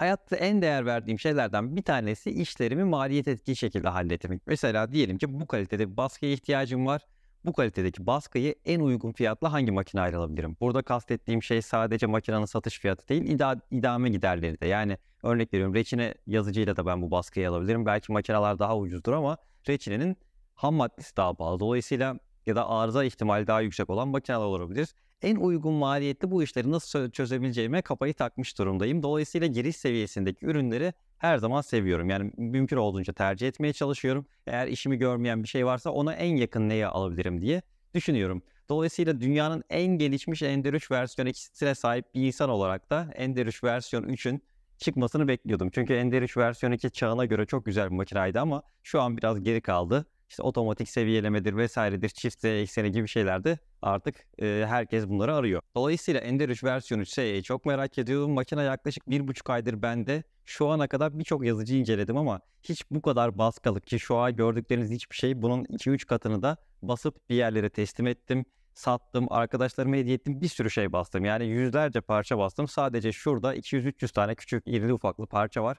hayatta en değer verdiğim şeylerden bir tanesi işlerimi maliyet etki şekilde halletmek. Mesela diyelim ki bu kalitede bir baskıya ihtiyacım var. Bu kalitedeki baskıyı en uygun fiyatla hangi makine alabilirim? Burada kastettiğim şey sadece makinenin satış fiyatı değil, ida- idame giderleri de. Yani örnek veriyorum reçine yazıcıyla da ben bu baskıyı alabilirim. Belki makineler daha ucuzdur ama reçinenin ham maddesi daha pahalı. Dolayısıyla ya da arıza ihtimali daha yüksek olan makineler olabilir en uygun maliyetli bu işleri nasıl çözebileceğime kafayı takmış durumdayım. Dolayısıyla giriş seviyesindeki ürünleri her zaman seviyorum. Yani mümkün olduğunca tercih etmeye çalışıyorum. Eğer işimi görmeyen bir şey varsa ona en yakın neyi alabilirim diye düşünüyorum. Dolayısıyla dünyanın en gelişmiş Ender 3 versiyon 2'sine sahip bir insan olarak da Ender 3 versiyon 3'ün çıkmasını bekliyordum. Çünkü Ender 3 versiyon 2 çağına göre çok güzel bir makinaydı ama şu an biraz geri kaldı işte otomatik seviyelemedir vesairedir, çift Z ekseni gibi şeylerde artık e, herkes bunları arıyor. Dolayısıyla Ender 3 versiyonu 3 SE'yi çok merak ediyorum. Makine yaklaşık 1,5 aydır bende. Şu ana kadar birçok yazıcı inceledim ama hiç bu kadar baskalık ki şu an gördükleriniz hiçbir şey bunun 2-3 katını da basıp bir yerlere teslim ettim sattım, arkadaşlarıma hediye ettim, bir sürü şey bastım. Yani yüzlerce parça bastım. Sadece şurada 200-300 tane küçük irili ufaklı parça var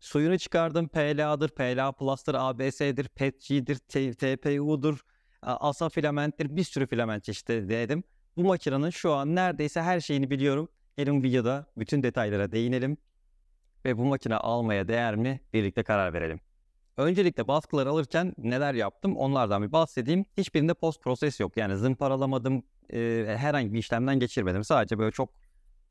suyunu çıkardım PLA'dır, PLA Plus'tır, ABS'dir, PETG'dir, TPU'dur, asa filamenttir bir sürü filament çeşidi dedim. Bu makinenin şu an neredeyse her şeyini biliyorum. Gelin videoda bütün detaylara değinelim ve bu makine almaya değer mi birlikte karar verelim. Öncelikle baskıları alırken neler yaptım onlardan bir bahsedeyim. Hiçbirinde post proses yok yani zımparalamadım, e, herhangi bir işlemden geçirmedim. Sadece böyle çok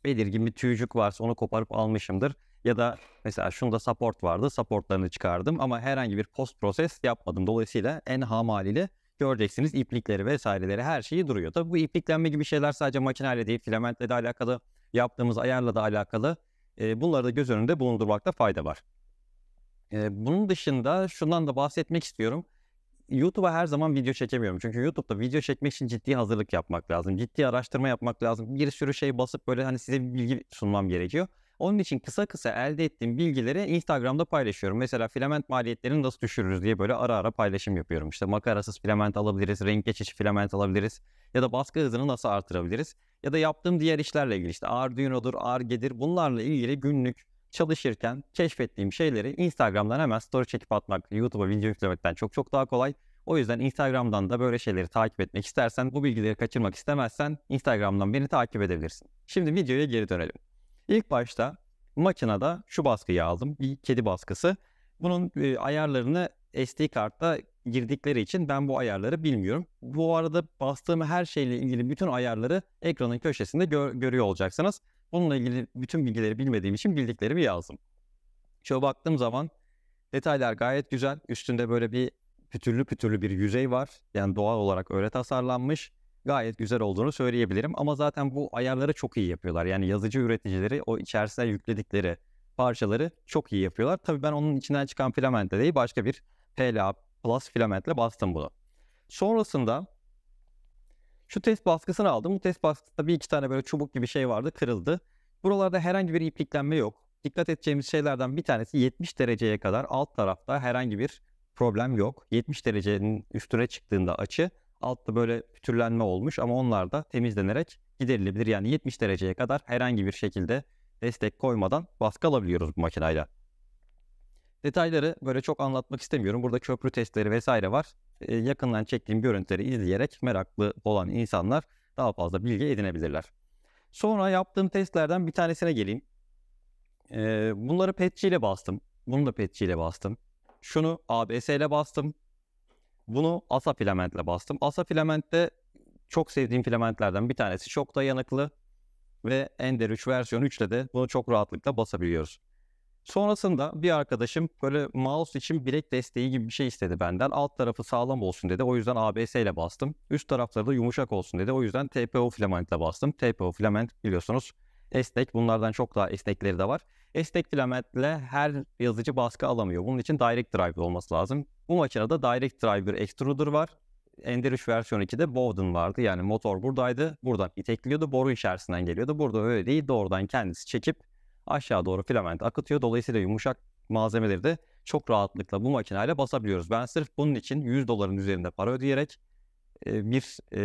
belirgin bir tüycük varsa onu koparıp almışımdır. Ya da mesela şunda support vardı. Supportlarını çıkardım ama herhangi bir post proses yapmadım. Dolayısıyla en ham haliyle göreceksiniz iplikleri vesaireleri her şeyi duruyor. Tabii bu ipliklenme gibi şeyler sadece makineyle değil filamentle de alakalı yaptığımız ayarla da alakalı. E, bunları da göz önünde bulundurmakta fayda var. E, bunun dışında şundan da bahsetmek istiyorum. YouTube'a her zaman video çekemiyorum. Çünkü YouTube'da video çekmek için ciddi hazırlık yapmak lazım. Ciddi araştırma yapmak lazım. Bir sürü şey basıp böyle hani size bir bilgi sunmam gerekiyor. Onun için kısa kısa elde ettiğim bilgileri Instagram'da paylaşıyorum. Mesela filament maliyetlerini nasıl düşürürüz diye böyle ara ara paylaşım yapıyorum. İşte makarasız filament alabiliriz, renk geçişi filament alabiliriz ya da baskı hızını nasıl artırabiliriz? Ya da yaptığım diğer işlerle ilgili işte Arduino'dur, Arge'dir bunlarla ilgili günlük çalışırken keşfettiğim şeyleri Instagram'dan hemen story çekip atmak, YouTube'a video yüklemekten çok çok daha kolay. O yüzden Instagram'dan da böyle şeyleri takip etmek istersen, bu bilgileri kaçırmak istemezsen Instagram'dan beni takip edebilirsin. Şimdi videoya geri dönelim. İlk başta makinede şu baskıyı aldım. Bir kedi baskısı. Bunun e, ayarlarını SD kartta girdikleri için ben bu ayarları bilmiyorum. Bu arada bastığım her şeyle ilgili bütün ayarları ekranın köşesinde gör- görüyor olacaksınız. Bununla ilgili bütün bilgileri bilmediğim için bildiklerimi yazdım. Şöyle baktığım zaman detaylar gayet güzel. Üstünde böyle bir pütürlü pütürlü bir yüzey var. Yani doğal olarak öyle tasarlanmış gayet güzel olduğunu söyleyebilirim. Ama zaten bu ayarları çok iyi yapıyorlar. Yani yazıcı üreticileri o içerisine yükledikleri parçaları çok iyi yapıyorlar. Tabii ben onun içinden çıkan filamentle değil başka bir PLA Plus filamentle bastım bunu. Sonrasında şu test baskısını aldım. Bu test baskısında bir iki tane böyle çubuk gibi şey vardı kırıldı. Buralarda herhangi bir ipliklenme yok. Dikkat edeceğimiz şeylerden bir tanesi 70 dereceye kadar alt tarafta herhangi bir problem yok. 70 derecenin üstüne çıktığında açı Altta böyle pütürlenme olmuş ama onlar da temizlenerek giderilebilir. Yani 70 dereceye kadar herhangi bir şekilde destek koymadan baskı alabiliyoruz bu makinayla. Detayları böyle çok anlatmak istemiyorum. Burada köprü testleri vesaire var. E, yakından çektiğim görüntüleri izleyerek meraklı olan insanlar daha fazla bilgi edinebilirler. Sonra yaptığım testlerden bir tanesine geleyim. Ee, e, bunları petçi bastım. Bunu da petçi bastım. Şunu ABS ile bastım. Bunu asa filamentle bastım. Asa filament de çok sevdiğim filamentlerden bir tanesi. Çok dayanıklı ve Ender 3 versiyon 3'te de bunu çok rahatlıkla basabiliyoruz. Sonrasında bir arkadaşım böyle mouse için bilek desteği gibi bir şey istedi benden. Alt tarafı sağlam olsun dedi. O yüzden ABS ile bastım. Üst tarafları da yumuşak olsun dedi. O yüzden TPO filamentle bastım. TPO filament biliyorsunuz esnek bunlardan çok daha esnekleri de var. Esnek filamentle her yazıcı baskı alamıyor. Bunun için direct drive olması lazım. Bu makinede direct drive bir extruder var. Ender 3 versiyon 2'de Bowden vardı. Yani motor buradaydı. Buradan itekliyordu. Boru içerisinden geliyordu. Burada öyle değil. Doğrudan kendisi çekip aşağı doğru filament akıtıyor. Dolayısıyla yumuşak malzemeleri de çok rahatlıkla bu makineyle basabiliyoruz. Ben sırf bunun için 100 doların üzerinde para ödeyerek bir e,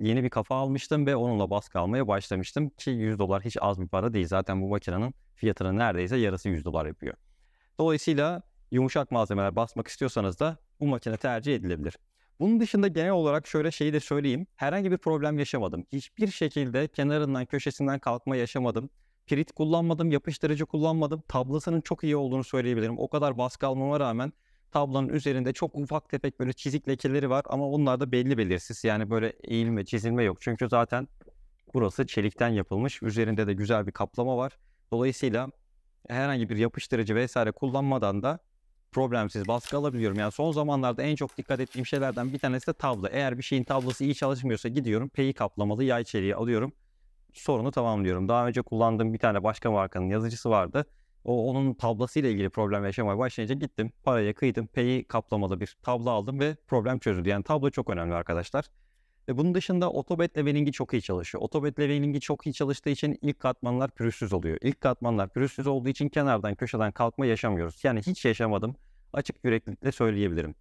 yeni bir kafa almıştım ve onunla baskı almaya başlamıştım ki 100 dolar hiç az bir para değil. Zaten bu makinenin fiyatının neredeyse yarısı 100 dolar yapıyor. Dolayısıyla yumuşak malzemeler basmak istiyorsanız da bu makine tercih edilebilir. Bunun dışında genel olarak şöyle şeyi de söyleyeyim. Herhangi bir problem yaşamadım. Hiçbir şekilde kenarından köşesinden kalkma yaşamadım. Pirit kullanmadım, yapıştırıcı kullanmadım. Tablasının çok iyi olduğunu söyleyebilirim. O kadar baskı almama rağmen tablonun üzerinde çok ufak tefek böyle çizik lekeleri var ama onlar da belli belirsiz. Yani böyle eğilme, çizilme yok. Çünkü zaten burası çelikten yapılmış. Üzerinde de güzel bir kaplama var. Dolayısıyla herhangi bir yapıştırıcı vesaire kullanmadan da problemsiz baskı alabiliyorum. Yani son zamanlarda en çok dikkat ettiğim şeylerden bir tanesi de tablo. Eğer bir şeyin tablosu iyi çalışmıyorsa gidiyorum peyi kaplamalı yay çeliği alıyorum. Sorunu tamamlıyorum. Daha önce kullandığım bir tane başka markanın yazıcısı vardı. O onun tablasıyla ilgili problem yaşamaya başlayınca gittim paraya kıydım peyi kaplamalı bir tablo aldım ve problem çözüldü. Yani tablo çok önemli arkadaşlar. Ve bunun dışında otobet leveling'i çok iyi çalışıyor. Otobet leveling'i çok iyi çalıştığı için ilk katmanlar pürüzsüz oluyor. İlk katmanlar pürüzsüz olduğu için kenardan köşeden kalkma yaşamıyoruz. Yani hiç yaşamadım. Açık yüreklilikle söyleyebilirim.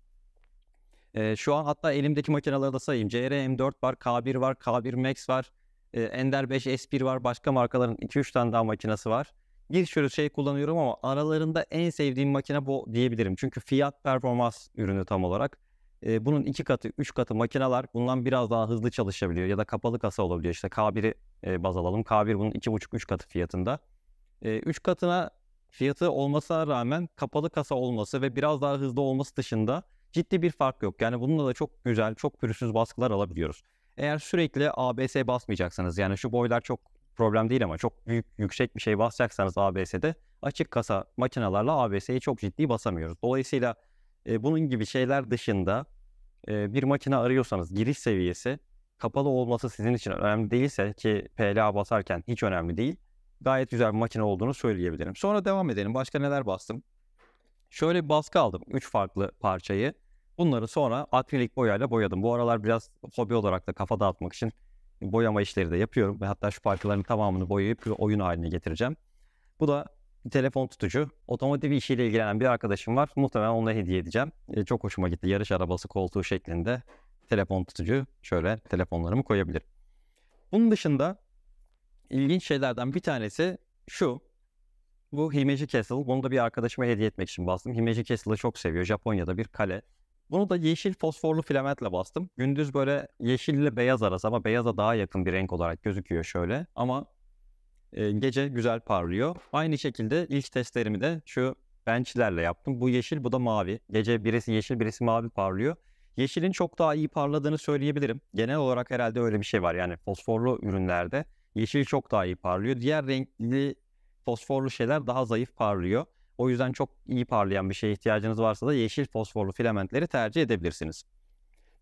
E, şu an hatta elimdeki makineleri de sayayım. CR M4 var, K1 var, K1 Max var. E, Ender 5 S1 var. Başka markaların 2-3 tane daha makinesi var bir sürü şey kullanıyorum ama aralarında en sevdiğim makine bu diyebilirim. Çünkü fiyat performans ürünü tam olarak. E, bunun iki katı, üç katı makineler bundan biraz daha hızlı çalışabiliyor ya da kapalı kasa olabiliyor. İşte K1'i e, baz alalım. K1 bunun iki buçuk, üç katı fiyatında. E, üç katına fiyatı olmasına rağmen kapalı kasa olması ve biraz daha hızlı olması dışında ciddi bir fark yok. Yani bununla da çok güzel, çok pürüzsüz baskılar alabiliyoruz. Eğer sürekli ABS basmayacaksanız yani şu boylar çok problem değil ama çok büyük yüksek bir şey basacaksanız ABS'de açık kasa makinalarla ABS'yi çok ciddi basamıyoruz. Dolayısıyla e, bunun gibi şeyler dışında e, bir makine arıyorsanız giriş seviyesi kapalı olması sizin için önemli değilse ki PLA basarken hiç önemli değil. Gayet güzel bir makine olduğunu söyleyebilirim. Sonra devam edelim. Başka neler bastım? Şöyle bir baskı aldım. üç farklı parçayı. Bunları sonra akrilik boyayla boyadım. Bu aralar biraz hobi olarak da kafa dağıtmak için boyama işleri de yapıyorum. Ve hatta şu parçaların tamamını boyayıp bir oyun haline getireceğim. Bu da bir telefon tutucu. Otomotiv işiyle ilgilenen bir arkadaşım var. Muhtemelen ona hediye edeceğim. E, çok hoşuma gitti. Yarış arabası koltuğu şeklinde telefon tutucu. Şöyle telefonlarımı koyabilirim. Bunun dışında ilginç şeylerden bir tanesi şu. Bu Himeji Castle. Bunu da bir arkadaşıma hediye etmek için bastım. Himeji Castle'ı çok seviyor. Japonya'da bir kale. Bunu da yeşil fosforlu filamentle bastım. Gündüz böyle yeşil ile beyaz arası ama beyaza daha yakın bir renk olarak gözüküyor şöyle. Ama e, gece güzel parlıyor. Aynı şekilde ilk testlerimi de şu bençlerle yaptım. Bu yeşil bu da mavi. Gece birisi yeşil birisi mavi parlıyor. Yeşilin çok daha iyi parladığını söyleyebilirim. Genel olarak herhalde öyle bir şey var. Yani fosforlu ürünlerde yeşil çok daha iyi parlıyor. Diğer renkli fosforlu şeyler daha zayıf parlıyor. O yüzden çok iyi parlayan bir şeye ihtiyacınız varsa da yeşil fosforlu filamentleri tercih edebilirsiniz.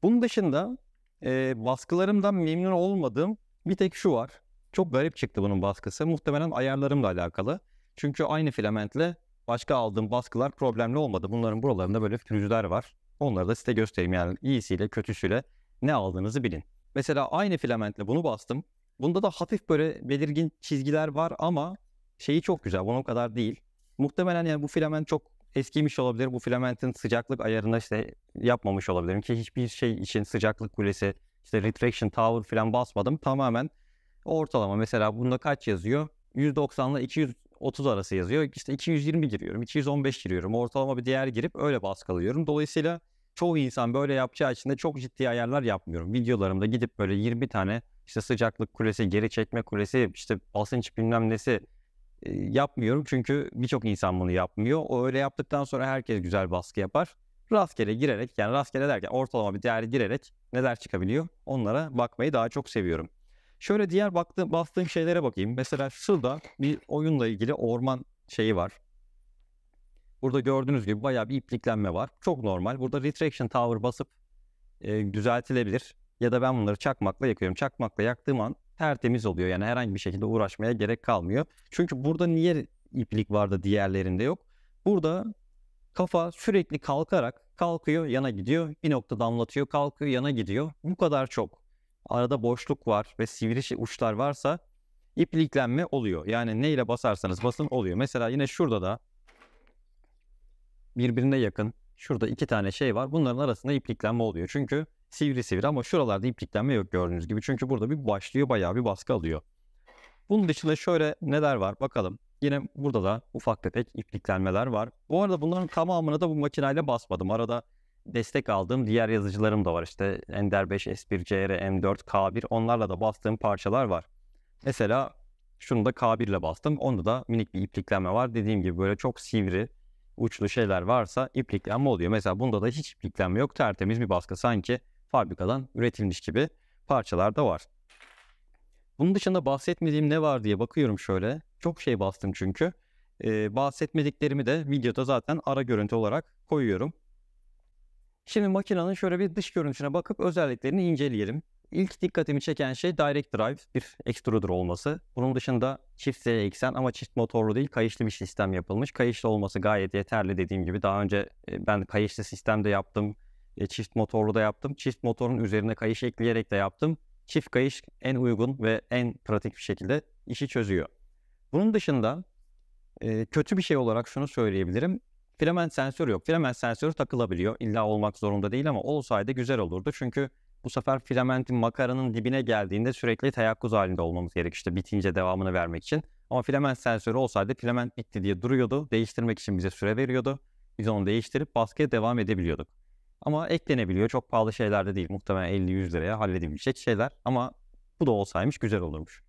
Bunun dışında e, baskılarımdan memnun olmadığım bir tek şu var. Çok garip çıktı bunun baskısı. Muhtemelen ayarlarımla alakalı. Çünkü aynı filamentle başka aldığım baskılar problemli olmadı. Bunların buralarında böyle pürüzler var. Onları da size göstereyim yani iyisiyle kötüsüyle ne aldığınızı bilin. Mesela aynı filamentle bunu bastım. Bunda da hafif böyle belirgin çizgiler var ama şeyi çok güzel. Bunun kadar değil. Muhtemelen yani bu filament çok eskiymiş olabilir. Bu filamentin sıcaklık ayarında işte yapmamış olabilirim ki hiçbir şey için sıcaklık kulesi, işte retraction tower falan basmadım. Tamamen ortalama mesela bunda kaç yazıyor? 190 ile 230 arası yazıyor. İşte 220 giriyorum, 215 giriyorum. Ortalama bir değer girip öyle baskalıyorum. Dolayısıyla çoğu insan böyle yapacağı için de çok ciddi ayarlar yapmıyorum. Videolarımda gidip böyle 20 tane işte sıcaklık kulesi, geri çekme kulesi, işte basınç bilmem nesi, yapmıyorum çünkü birçok insan bunu yapmıyor. O öyle yaptıktan sonra herkes güzel baskı yapar. Rastgele girerek yani rastgele derken ortalama bir değer girerek neler çıkabiliyor onlara bakmayı daha çok seviyorum. Şöyle diğer baktığım, bastığım şeylere bakayım. Mesela şurada bir oyunla ilgili orman şeyi var. Burada gördüğünüz gibi bayağı bir ipliklenme var. Çok normal. Burada Retraction Tower basıp e, düzeltilebilir. Ya da ben bunları çakmakla yakıyorum. Çakmakla yaktığım an tertemiz oluyor. Yani herhangi bir şekilde uğraşmaya gerek kalmıyor. Çünkü burada niye iplik vardı diğerlerinde yok? Burada kafa sürekli kalkarak kalkıyor yana gidiyor bir nokta damlatıyor kalkıyor yana gidiyor bu kadar çok arada boşluk var ve sivri uçlar varsa ipliklenme oluyor yani neyle basarsanız basın oluyor mesela yine şurada da birbirine yakın şurada iki tane şey var bunların arasında ipliklenme oluyor çünkü sivri sivri ama şuralarda ipliklenme yok gördüğünüz gibi. Çünkü burada bir başlıyor bayağı bir baskı alıyor. Bunun dışında şöyle neler var bakalım. Yine burada da ufak tefek ipliklenmeler var. Bu arada bunların tamamını da bu makineyle basmadım. Arada destek aldığım diğer yazıcılarım da var. İşte Ender 5, S1, CR, M4, K1 onlarla da bastığım parçalar var. Mesela şunu da K1 ile bastım. Onda da minik bir ipliklenme var. Dediğim gibi böyle çok sivri uçlu şeyler varsa ipliklenme oluyor. Mesela bunda da hiç ipliklenme yok. Tertemiz bir baskı. Sanki fabrikadan üretilmiş gibi parçalar da var. Bunun dışında bahsetmediğim ne var diye bakıyorum şöyle. Çok şey bastım çünkü. Ee, bahsetmediklerimi de videoda zaten ara görüntü olarak koyuyorum. Şimdi makinenin şöyle bir dış görünüşüne bakıp özelliklerini inceleyelim. İlk dikkatimi çeken şey direct drive bir extruder olması. Bunun dışında çift seri eksen ama çift motorlu değil kayışlı bir sistem yapılmış. Kayışlı olması gayet yeterli dediğim gibi. Daha önce e, ben kayışlı sistemde yaptım. E, çift motorlu da yaptım. Çift motorun üzerine kayış ekleyerek de yaptım. Çift kayış en uygun ve en pratik bir şekilde işi çözüyor. Bunun dışında e, kötü bir şey olarak şunu söyleyebilirim. Filament sensörü yok. Filament sensörü takılabiliyor. İlla olmak zorunda değil ama olsaydı güzel olurdu. Çünkü bu sefer filamentin makaranın dibine geldiğinde sürekli teyakkuz halinde olmamız gerek işte bitince devamını vermek için. Ama filament sensörü olsaydı filament bitti diye duruyordu. Değiştirmek için bize süre veriyordu. Biz onu değiştirip baskıya devam edebiliyorduk. Ama eklenebiliyor. Çok pahalı şeyler de değil. Muhtemelen 50-100 liraya halledebilecek şeyler. Ama bu da olsaymış güzel olurmuş.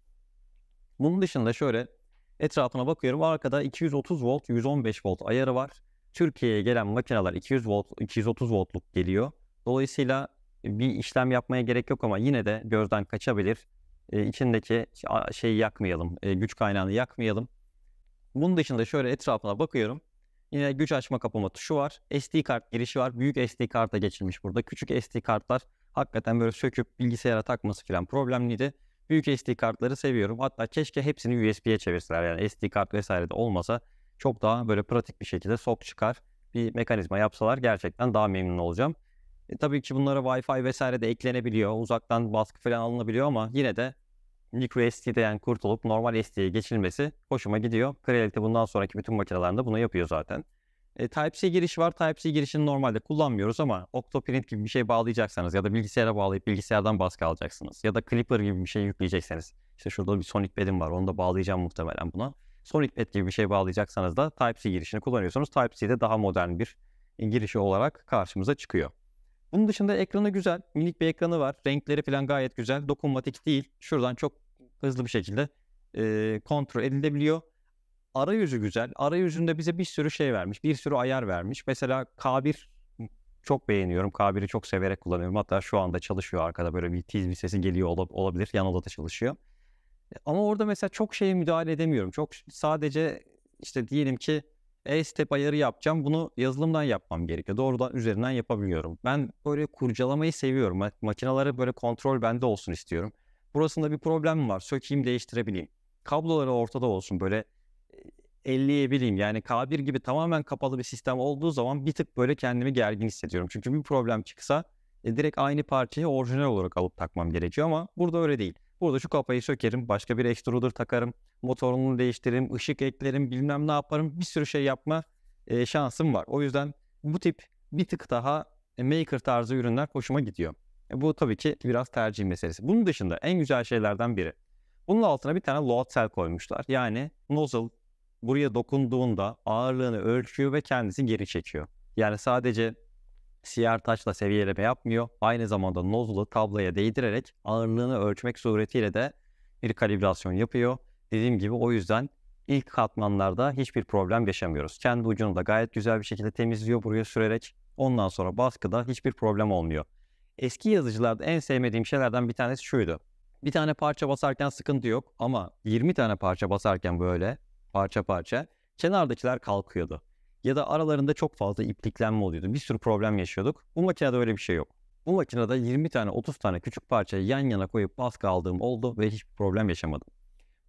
Bunun dışında şöyle etrafına bakıyorum. Arkada 230 volt, 115 volt ayarı var. Türkiye'ye gelen makineler 200 volt, 230 voltluk geliyor. Dolayısıyla bir işlem yapmaya gerek yok ama yine de gözden kaçabilir. E, içindeki şeyi yakmayalım, e, güç kaynağını yakmayalım. Bunun dışında şöyle etrafına bakıyorum. Yine güç açma kapama tuşu var. SD kart girişi var. Büyük SD karta geçilmiş burada. Küçük SD kartlar hakikaten böyle söküp bilgisayara takması falan problemliydi. Büyük SD kartları seviyorum. Hatta keşke hepsini USB'ye çevirseler. Yani SD kart vesaire de olmasa çok daha böyle pratik bir şekilde sok çıkar bir mekanizma yapsalar gerçekten daha memnun olacağım. E, tabii ki bunlara Wi-Fi vesaire de eklenebiliyor. Uzaktan baskı falan alınabiliyor ama yine de micro SD'den kurtulup normal SD'ye geçilmesi hoşuma gidiyor. Creality bundan sonraki bütün makinelerinde bunu yapıyor zaten. E, Type-C giriş var. Type-C girişini normalde kullanmıyoruz ama Octoprint gibi bir şey bağlayacaksanız ya da bilgisayara bağlayıp bilgisayardan baskı alacaksınız. Ya da Clipper gibi bir şey yükleyecekseniz. işte şurada bir Sonic Pad'im var. Onu da bağlayacağım muhtemelen buna. Sonic Pad gibi bir şey bağlayacaksanız da Type-C girişini kullanıyorsunuz. Type-C de daha modern bir girişi olarak karşımıza çıkıyor. Bunun dışında ekranı güzel. Minik bir ekranı var. Renkleri falan gayet güzel. Dokunmatik değil. Şuradan çok hızlı bir şekilde e, kontrol edilebiliyor. Arayüzü güzel. Arayüzünde bize bir sürü şey vermiş. Bir sürü ayar vermiş. Mesela K1 çok beğeniyorum. K1'i çok severek kullanıyorum. Hatta şu anda çalışıyor arkada böyle bir tiz bir sesi geliyor olabilir. Yan odada çalışıyor. Ama orada mesela çok şeye müdahale edemiyorum. Çok sadece işte diyelim ki e-step ayarı yapacağım. Bunu yazılımdan yapmam gerekiyor. Doğrudan üzerinden yapabiliyorum. Ben böyle kurcalamayı seviyorum. makinaları böyle kontrol bende olsun istiyorum. Burasında bir problem var. Sökeyim değiştirebileyim. Kabloları ortada olsun böyle e, elleyebileyim. Yani K1 gibi tamamen kapalı bir sistem olduğu zaman bir tık böyle kendimi gergin hissediyorum. Çünkü bir problem çıksa e, direkt aynı parçayı orijinal olarak alıp takmam gerekiyor ama burada öyle değil. Burada şu kafayı sökerim, başka bir extruder takarım, motorunu değiştiririm, ışık eklerim, bilmem ne yaparım. Bir sürü şey yapma e, şansım var. O yüzden bu tip bir tık daha e, maker tarzı ürünler hoşuma gidiyor. E, bu tabii ki biraz tercih meselesi. Bunun dışında en güzel şeylerden biri. Bunun altına bir tane load cell koymuşlar. Yani nozzle buraya dokunduğunda ağırlığını ölçüyor ve kendisi geri çekiyor. Yani sadece siyer taşla seviyeleme yapmıyor. Aynı zamanda nozulu tabloya değdirerek ağırlığını ölçmek suretiyle de bir kalibrasyon yapıyor. Dediğim gibi o yüzden ilk katmanlarda hiçbir problem yaşamıyoruz. Kendi ucunu da gayet güzel bir şekilde temizliyor buraya sürerek. Ondan sonra baskıda hiçbir problem olmuyor. Eski yazıcılarda en sevmediğim şeylerden bir tanesi şuydu. Bir tane parça basarken sıkıntı yok ama 20 tane parça basarken böyle parça parça kenardakiler kalkıyordu ya da aralarında çok fazla ipliklenme oluyordu. Bir sürü problem yaşıyorduk. Bu makinede öyle bir şey yok. Bu makinede 20 tane 30 tane küçük parçayı yan yana koyup baskı aldığım oldu ve hiçbir problem yaşamadım.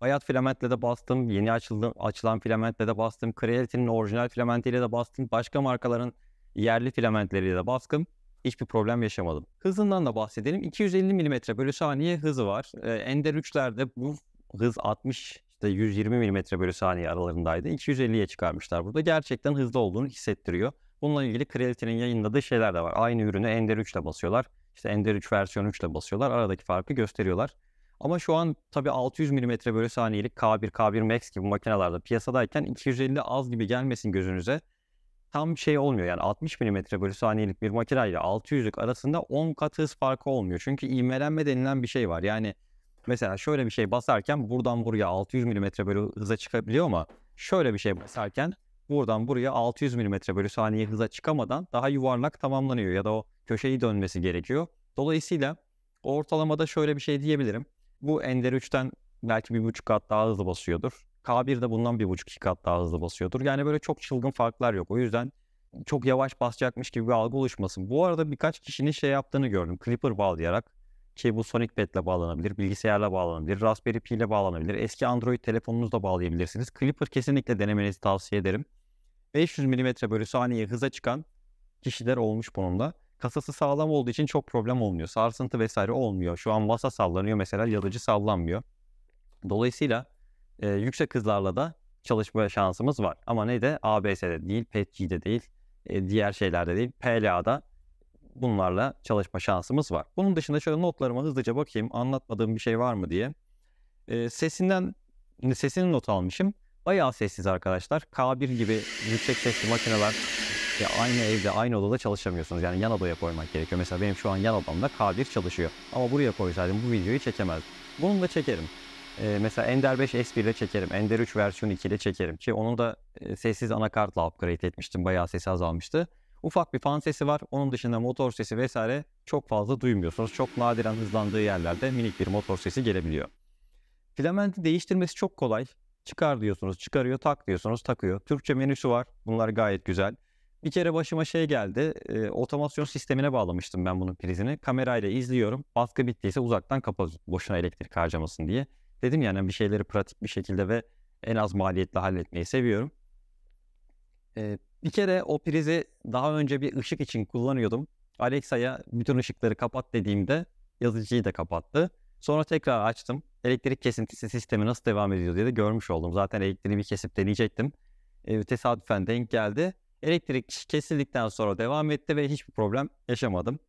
Bayat filamentle de bastım, yeni açıldı, açılan filamentle de bastım, Creality'nin orijinal filamentiyle de bastım, başka markaların yerli filamentleriyle de bastım. Hiçbir problem yaşamadım. Hızından da bahsedelim. 250 mm bölü saniye hızı var. Ee, Ender 3'lerde bu hız 60 işte 120 mm bölü saniye aralarındaydı. 250'ye çıkarmışlar burada. Gerçekten hızlı olduğunu hissettiriyor. Bununla ilgili Creality'nin yayınladığı şeyler de var. Aynı ürünü Ender 3 ile basıyorlar. İşte Ender 3 versiyon 3 ile basıyorlar. Aradaki farkı gösteriyorlar. Ama şu an tabii 600 mm bölü saniyelik K1, K1 Max gibi makinelerde piyasadayken 250 az gibi gelmesin gözünüze. Tam şey olmuyor yani 60 mm bölü saniyelik bir makineyle 600'lük arasında 10 kat hız farkı olmuyor. Çünkü ivmelenme denilen bir şey var. Yani Mesela şöyle bir şey basarken buradan buraya 600 mm böyle hıza çıkabiliyor ama şöyle bir şey basarken buradan buraya 600 mm bölü saniye hıza çıkamadan daha yuvarlak tamamlanıyor ya da o köşeyi dönmesi gerekiyor. Dolayısıyla ortalamada şöyle bir şey diyebilirim. Bu Ender 3'ten belki bir buçuk kat daha hızlı basıyordur. K1 de bundan bir buçuk iki kat daha hızlı basıyordur. Yani böyle çok çılgın farklar yok. O yüzden çok yavaş basacakmış gibi bir algı oluşmasın. Bu arada birkaç kişinin şey yaptığını gördüm. Clipper bağlayarak ki bu Sonic ile bağlanabilir, bilgisayarla bağlanabilir, Raspberry Pi ile bağlanabilir. Eski Android telefonunuzla bağlayabilirsiniz. Clipper kesinlikle denemenizi tavsiye ederim. 500 mm bölü saniye hıza çıkan kişiler olmuş bununla. Kasası sağlam olduğu için çok problem olmuyor. Sarsıntı vesaire olmuyor. Şu an masa sallanıyor mesela yalıcı sallanmıyor. Dolayısıyla e, yüksek hızlarla da çalışma şansımız var. Ama ne de ABS'de değil, PETG'de değil, e, diğer şeylerde değil, PLA'da bunlarla çalışma şansımız var. Bunun dışında şöyle notlarıma hızlıca bakayım anlatmadığım bir şey var mı diye. E, sesinden sesini not almışım. Bayağı sessiz arkadaşlar. K1 gibi yüksek sesli makineler ya aynı evde aynı odada çalışamıyorsunuz. Yani yan odaya koymak gerekiyor. Mesela benim şu an yan odamda K1 çalışıyor. Ama buraya koysaydım bu videoyu çekemezdim. Bunu da çekerim. E, mesela Ender 5 S1 ile çekerim. Ender 3 versiyon 2 ile çekerim. Ki onu da e, sessiz anakartla upgrade etmiştim. Bayağı sesi azalmıştı. Ufak bir fan sesi var. Onun dışında motor sesi vesaire çok fazla duymuyorsunuz. Çok nadiren hızlandığı yerlerde minik bir motor sesi gelebiliyor. Filamenti değiştirmesi çok kolay. Çıkar diyorsunuz, çıkarıyor, tak diyorsunuz, takıyor. Türkçe menüsü var. Bunlar gayet güzel. Bir kere başıma şey geldi. E, otomasyon sistemine bağlamıştım ben bunun prizini. Kamerayla izliyorum. Baskı bittiyse uzaktan kapalı. Boşuna elektrik harcamasın diye. Dedim yani bir şeyleri pratik bir şekilde ve en az maliyetle halletmeyi seviyorum. E, bir kere o prizi daha önce bir ışık için kullanıyordum. Alexa'ya bütün ışıkları kapat dediğimde yazıcıyı da kapattı. Sonra tekrar açtım. Elektrik kesintisi sistemi nasıl devam ediyor diye de görmüş oldum. Zaten elektriği bir kesip deneyecektim. E, tesadüfen denk geldi. Elektrik kesildikten sonra devam etti ve hiçbir problem yaşamadım.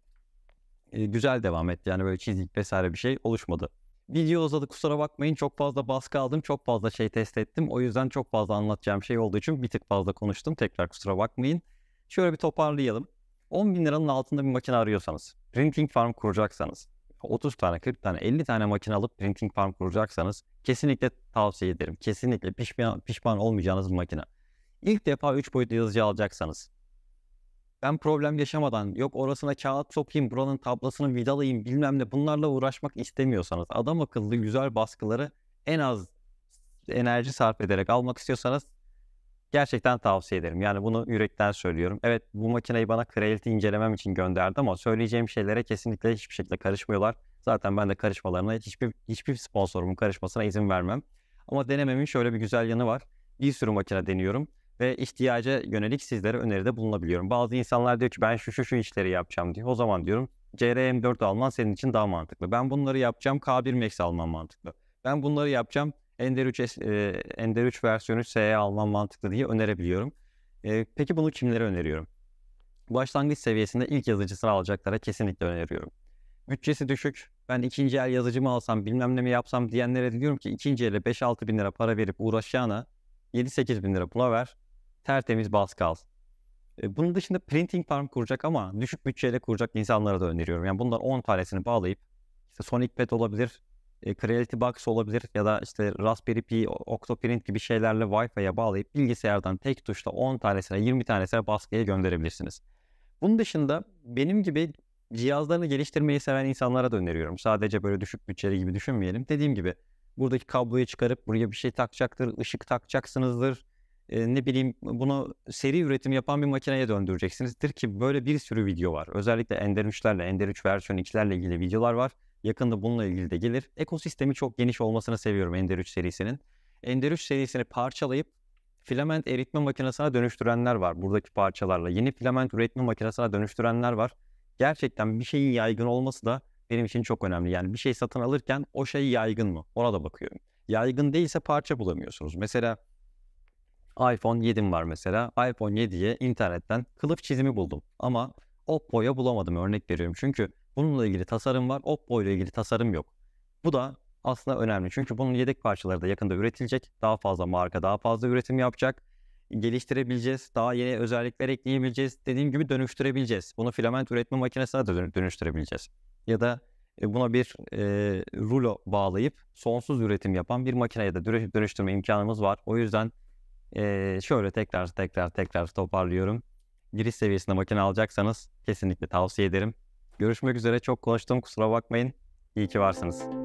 E, güzel devam etti. Yani böyle çizik vesaire bir şey oluşmadı. Video uzadı kusura bakmayın. Çok fazla baskı aldım. Çok fazla şey test ettim. O yüzden çok fazla anlatacağım şey olduğu için bir tık fazla konuştum. Tekrar kusura bakmayın. Şöyle bir toparlayalım. 10 bin liranın altında bir makine arıyorsanız, printing farm kuracaksanız, 30 tane, 40 tane, 50 tane makine alıp printing farm kuracaksanız kesinlikle tavsiye ederim. Kesinlikle pişman, pişman olmayacağınız bir makine. İlk defa 3 boyutlu yazıcı alacaksanız, ben problem yaşamadan yok orasına kağıt sokayım buranın tablasını vidalayayım bilmem ne bunlarla uğraşmak istemiyorsanız adam akıllı güzel baskıları en az enerji sarf ederek almak istiyorsanız gerçekten tavsiye ederim. Yani bunu yürekten söylüyorum. Evet bu makineyi bana Creality incelemem için gönderdi ama söyleyeceğim şeylere kesinlikle hiçbir şekilde karışmıyorlar. Zaten ben de karışmalarına hiçbir, hiçbir sponsorumun karışmasına izin vermem. Ama denememin şöyle bir güzel yanı var. Bir sürü makine deniyorum ve ihtiyaca yönelik sizlere öneride bulunabiliyorum. Bazı insanlar diyor ki ben şu şu şu işleri yapacağım diyor. O zaman diyorum CRM4 alman senin için daha mantıklı. Ben bunları yapacağım K1 Max alman mantıklı. Ben bunları yapacağım Ender 3, e, Ender 3 versiyonu SE alman mantıklı diye önerebiliyorum. E, peki bunu kimlere öneriyorum? Başlangıç seviyesinde ilk yazıcısını alacaklara kesinlikle öneriyorum. Bütçesi düşük, ben ikinci el yazıcımı alsam bilmem ne mi yapsam diyenlere diyorum ki ikinci ele 5-6 bin lira para verip uğraşacağına 7-8 bin lira buna ver tertemiz baskı al. E, bunun dışında printing farm kuracak ama düşük bütçeyle kuracak insanlara da öneriyorum. Yani bunlar 10 tanesini bağlayıp işte Sonic Pet olabilir, e, Creality Box olabilir ya da işte Raspberry Pi, Octoprint gibi şeylerle Wi-Fi'ye bağlayıp bilgisayardan tek tuşla 10 tanesine 20 tanesine baskıya gönderebilirsiniz. Bunun dışında benim gibi cihazlarını geliştirmeyi seven insanlara da öneriyorum. Sadece böyle düşük bütçeli gibi düşünmeyelim. Dediğim gibi buradaki kabloyu çıkarıp buraya bir şey takacaktır, ışık takacaksınızdır, e, ne bileyim bunu seri üretim yapan bir makineye döndüreceksinizdir ki böyle bir sürü video var. Özellikle Ender 3'lerle, Ender 3 versiyon 2'lerle ilgili videolar var. Yakında bununla ilgili de gelir. Ekosistemi çok geniş olmasını seviyorum Ender 3 serisinin. Ender 3 serisini parçalayıp filament eritme makinesine dönüştürenler var buradaki parçalarla. Yeni filament üretme makinesine dönüştürenler var. Gerçekten bir şeyin yaygın olması da benim için çok önemli. Yani bir şey satın alırken o şey yaygın mı? Ona da bakıyorum. Yaygın değilse parça bulamıyorsunuz. Mesela iPhone 7'm var mesela. iPhone 7'ye internetten kılıf çizimi buldum. Ama Oppo'ya bulamadım örnek veriyorum. Çünkü bununla ilgili tasarım var. Oppo ile ilgili tasarım yok. Bu da aslında önemli. Çünkü bunun yedek parçaları da yakında üretilecek. Daha fazla marka daha fazla üretim yapacak. Geliştirebileceğiz. Daha yeni özellikler ekleyebileceğiz. Dediğim gibi dönüştürebileceğiz. Bunu filament üretme makinesine de dönüştürebileceğiz. Ya da e, buna bir e, rulo bağlayıp sonsuz üretim yapan bir makineye de dönüştürme imkanımız var. O yüzden ee, şöyle tekrar tekrar tekrar toparlıyorum. Giriş seviyesinde makine alacaksanız kesinlikle tavsiye ederim. Görüşmek üzere. Çok konuştum. Kusura bakmayın. İyi ki varsınız.